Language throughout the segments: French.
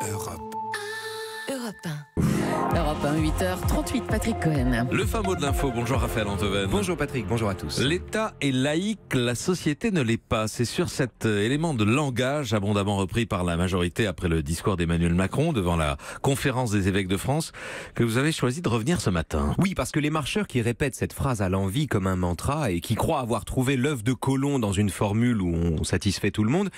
Europe. 8h38, Patrick Cohen. Le fameux de l'info, bonjour Raphaël Antoven. Bonjour Patrick, bonjour à tous. L'État est laïque, la société ne l'est pas. C'est sur cet euh, élément de langage abondamment repris par la majorité après le discours d'Emmanuel Macron devant la conférence des évêques de France que vous avez choisi de revenir ce matin. Oui, parce que les marcheurs qui répètent cette phrase à l'envie comme un mantra et qui croient avoir trouvé l'œuvre de Colomb dans une formule où on satisfait tout le monde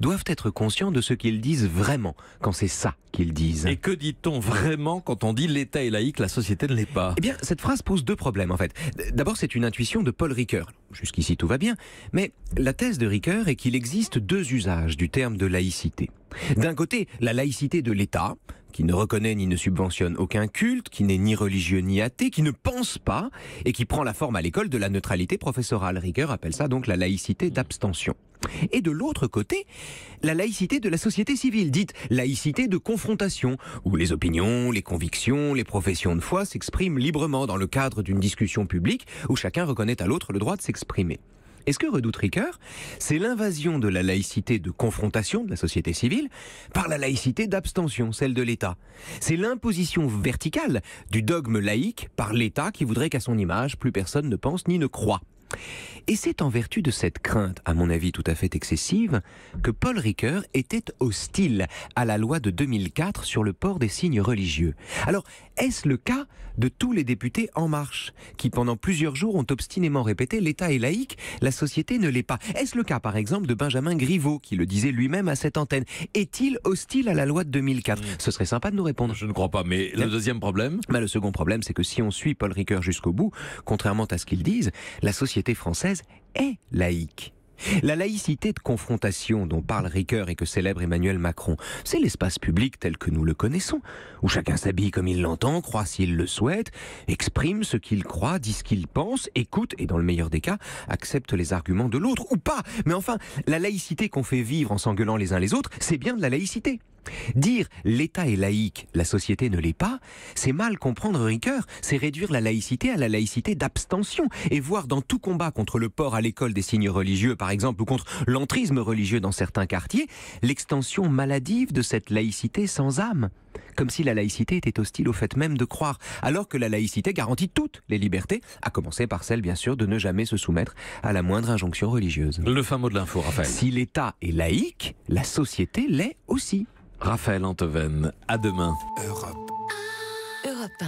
doivent être conscients de ce qu'ils disent vraiment quand c'est ça qu'ils disent. Et que dit-on vraiment quand on dit l'État est laïque, la société ne l'est pas. Eh bien, cette phrase pose deux problèmes en fait. D'abord, c'est une intuition de Paul Ricoeur. Jusqu'ici, tout va bien. Mais la thèse de Ricoeur est qu'il existe deux usages du terme de laïcité. D'un côté, la laïcité de l'État, qui ne reconnaît ni ne subventionne aucun culte, qui n'est ni religieux ni athée, qui ne pense pas et qui prend la forme à l'école de la neutralité professorale. Rigueur appelle ça donc la laïcité d'abstention. Et de l'autre côté, la laïcité de la société civile, dite laïcité de confrontation, où les opinions, les convictions, les professions de foi s'expriment librement dans le cadre d'une discussion publique où chacun reconnaît à l'autre le droit de s'exprimer. Est-ce que Redoute Ricoeur, c'est l'invasion de la laïcité de confrontation de la société civile par la laïcité d'abstention, celle de l'État C'est l'imposition verticale du dogme laïque par l'État qui voudrait qu'à son image, plus personne ne pense ni ne croit. Et c'est en vertu de cette crainte, à mon avis tout à fait excessive, que Paul Ricoeur était hostile à la loi de 2004 sur le port des signes religieux. Alors, est-ce le cas de tous les députés En Marche, qui pendant plusieurs jours ont obstinément répété l'État est laïque, la société ne l'est pas Est-ce le cas, par exemple, de Benjamin Griveaux, qui le disait lui-même à cette antenne Est-il hostile à la loi de 2004 mmh. Ce serait sympa de nous répondre. Je ne crois pas, mais le deuxième problème bah, Le second problème, c'est que si on suit Paul Ricoeur jusqu'au bout, contrairement à ce qu'ils disent, la société française est laïque. La laïcité de confrontation dont parle Ricoeur et que célèbre Emmanuel Macron, c'est l'espace public tel que nous le connaissons, où chacun s'habille comme il l'entend, croit s'il le souhaite, exprime ce qu'il croit, dit ce qu'il pense, écoute et dans le meilleur des cas, accepte les arguments de l'autre ou pas. Mais enfin, la laïcité qu'on fait vivre en s'engueulant les uns les autres, c'est bien de la laïcité. Dire l'État est laïque, la société ne l'est pas, c'est mal comprendre Ricoeur, c'est réduire la laïcité à la laïcité d'abstention et voir dans tout combat contre le port à l'école des signes religieux par exemple ou contre l'entrisme religieux dans certains quartiers, l'extension maladive de cette laïcité sans âme. Comme si la laïcité était hostile au fait même de croire, alors que la laïcité garantit toutes les libertés, à commencer par celle bien sûr de ne jamais se soumettre à la moindre injonction religieuse. Le fin mot de l'info, Raphaël. Si l'État est laïque, la société l'est aussi. Raphaël Antoven, à demain. Europe. Europe 1.